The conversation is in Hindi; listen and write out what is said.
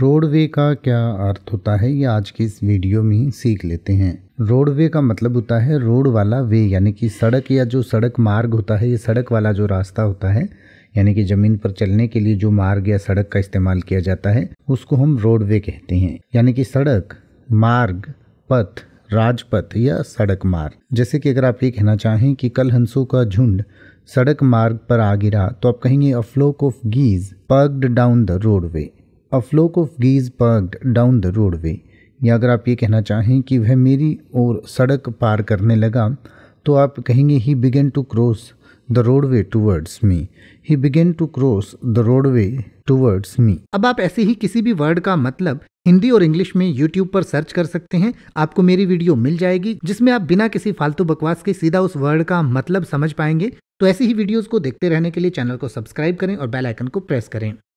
रोडवे का क्या अर्थ होता है ये आज के इस वीडियो में सीख लेते हैं रोडवे का मतलब होता है रोड वाला वे यानी कि सड़क या जो सड़क मार्ग होता है ये सड़क वाला जो रास्ता होता है यानी कि ज़मीन पर चलने के लिए जो मार्ग या सड़क का इस्तेमाल किया जाता है उसको हम रोडवे कहते हैं यानी कि सड़क मार्ग पथ राजपथ या सड़क मार्ग जैसे कि अगर आप ये कहना चाहें कि कल हंसों का झुंड सड़क मार्ग पर आ गिरा तो आप कहेंगे a flock of geese purged down the roadway a flock of geese parked down the roadway या अगर आप ये कहना चाहें कि वह मेरी ओर सड़क पार करने लगा तो आप कहेंगे he began to cross the roadway towards me he began to cross the roadway towards me अब आप ऐसे ही किसी भी वर्ड का मतलब हिंदी और इंग्लिश में यूट्यूब पर सर्च कर सकते हैं आपको मेरी वीडियो मिल जाएगी जिसमें आप बिना किसी फालतू बकवास के सीधा उस वर्ड का मतलब समझ पाएंगे तो ऐसी ही वीडियोस को देखते रहने के लिए चैनल को सब्सक्राइब करें और बेल आइकन को प्रेस करें